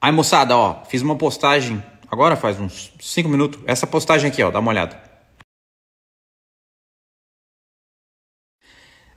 Aí, moçada, ó, fiz uma postagem agora faz uns 5 minutos. Essa postagem aqui, ó, dá uma olhada.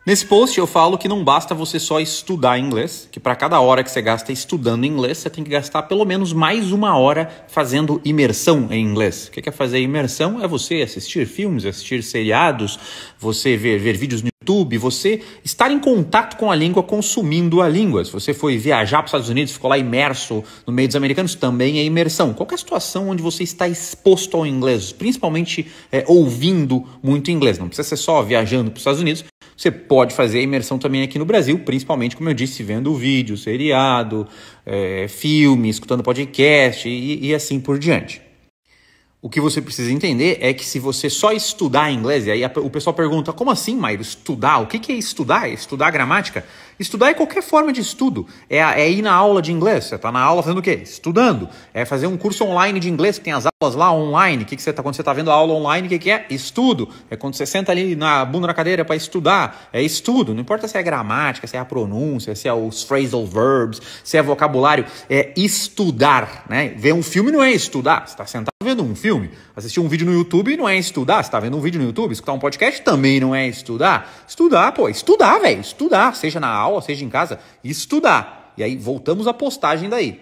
Nesse post eu falo que não basta você só estudar inglês, que para cada hora que você gasta estudando inglês, você tem que gastar pelo menos mais uma hora fazendo imersão em inglês. O que é fazer imersão? É você assistir filmes, assistir seriados, você ver, ver vídeos no YouTube, você estar em contato com a língua, consumindo a língua. Se você foi viajar para os Estados Unidos, ficou lá imerso no meio dos americanos, também é imersão. Qualquer situação onde você está exposto ao inglês, principalmente é, ouvindo muito inglês, não precisa ser só viajando para os Estados Unidos, você pode fazer a imersão também aqui no Brasil, principalmente, como eu disse, vendo vídeo, seriado, é, filme, escutando podcast e, e assim por diante. O que você precisa entender é que se você só estudar inglês, e aí o pessoal pergunta, como assim, Maíro, estudar? O que é estudar? Estudar gramática? Estudar é qualquer forma de estudo. É, é ir na aula de inglês. Você está na aula fazendo o quê? Estudando. É fazer um curso online de inglês, que tem as aulas lá online. O que, você está quando você está vendo a aula online, o que, que é? Estudo. É quando você senta ali na bunda na cadeira para estudar. É estudo. Não importa se é gramática, se é a pronúncia, se é os phrasal verbs, se é vocabulário. É estudar. Né? Ver um filme não é estudar. Você está sentado vendo um filme filme. Assistir um vídeo no YouTube não é estudar. Você está vendo um vídeo no YouTube? Escutar um podcast também não é estudar. Estudar, pô, estudar, velho. Estudar, seja na aula, seja em casa, estudar. E aí voltamos à postagem daí.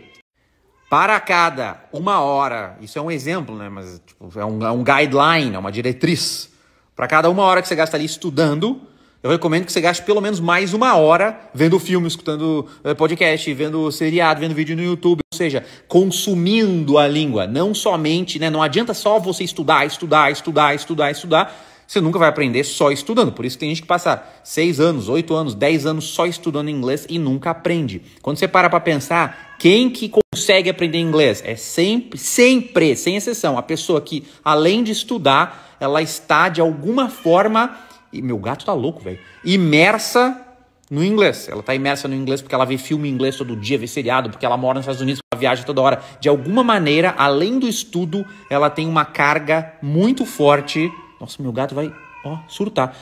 Para cada uma hora, isso é um exemplo, né? Mas tipo, é, um, é um guideline, é uma diretriz. Para cada uma hora que você gasta ali estudando, eu recomendo que você gaste pelo menos mais uma hora vendo filme, escutando eh, podcast, vendo seriado, vendo vídeo no YouTube, ou seja, consumindo a língua, não somente, né? Não adianta só você estudar, estudar, estudar, estudar, estudar. Você nunca vai aprender só estudando. Por isso tem gente que passa seis anos, oito anos, dez anos só estudando inglês e nunca aprende. Quando você para para pensar, quem que consegue aprender inglês? É sempre, sempre, sem exceção, a pessoa que, além de estudar, ela está de alguma forma. E meu gato tá louco, velho. Imersa no inglês. Ela está imersa no inglês porque ela vê filme em inglês todo dia, vê seriado, porque ela mora nos Estados Unidos, ela viaja toda hora. De alguma maneira, além do estudo, ela tem uma carga muito forte. Nossa, meu gato vai ó, surtar.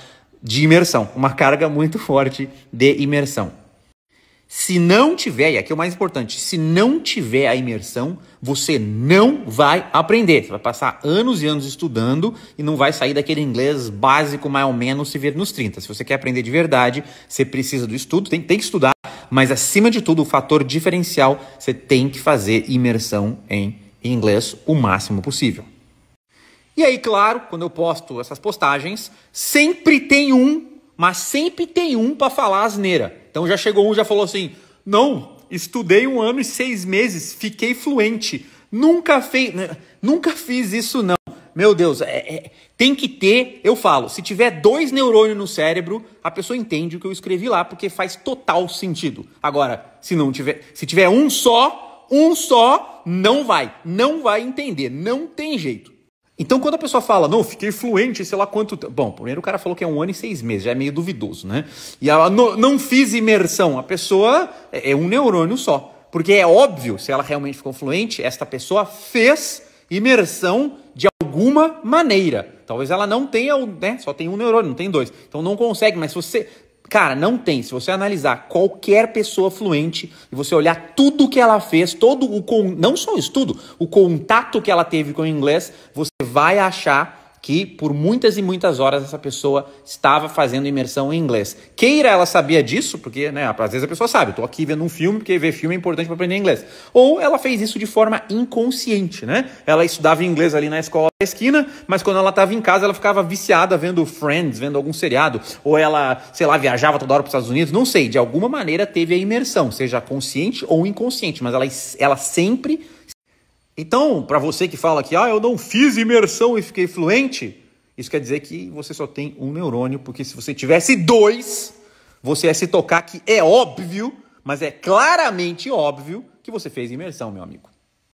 De imersão. Uma carga muito forte de imersão. Se não tiver, e aqui é o mais importante, se não tiver a imersão, você não vai aprender. Você vai passar anos e anos estudando e não vai sair daquele inglês básico, mais ou menos, se ver nos 30. Se você quer aprender de verdade, você precisa do estudo, tem, tem que estudar, mas acima de tudo, o fator diferencial, você tem que fazer imersão em inglês o máximo possível. E aí, claro, quando eu posto essas postagens, sempre tem um, mas sempre tem um para falar asneira. Então já chegou um já falou assim: não, estudei um ano e seis meses, fiquei fluente. Nunca, fei, né, nunca fiz isso, não. Meu Deus, é, é, tem que ter, eu falo, se tiver dois neurônios no cérebro, a pessoa entende o que eu escrevi lá, porque faz total sentido. Agora, se não tiver, se tiver um só, um só, não vai, não vai entender, não tem jeito. Então, quando a pessoa fala, não, fiquei fluente, sei lá quanto. Bom, primeiro o cara falou que é um ano e seis meses, já é meio duvidoso, né? E ela, não, fez fiz imersão. A pessoa é, é um neurônio só. Porque é óbvio, se ela realmente ficou fluente, esta pessoa fez imersão de alguma maneira. Talvez ela não tenha, né? Só tem um neurônio, não tem dois. Então não consegue, mas se você. Cara, não tem. Se você analisar qualquer pessoa fluente e você olhar tudo que ela fez, todo o con... não só o estudo, o contato que ela teve com o inglês, você vai achar que por muitas e muitas horas essa pessoa estava fazendo imersão em inglês. Queira ela sabia disso, porque né, às vezes a pessoa sabe, estou aqui vendo um filme, porque ver filme é importante para aprender inglês. Ou ela fez isso de forma inconsciente, né? Ela estudava inglês ali na escola da esquina, mas quando ela estava em casa, ela ficava viciada vendo Friends, vendo algum seriado, ou ela, sei lá, viajava toda hora para os Estados Unidos, não sei, de alguma maneira teve a imersão, seja consciente ou inconsciente, mas ela, ela sempre então, para você que fala que ah, eu não fiz imersão e fiquei fluente, isso quer dizer que você só tem um neurônio, porque se você tivesse dois, você ia se tocar que é óbvio, mas é claramente óbvio que você fez imersão, meu amigo.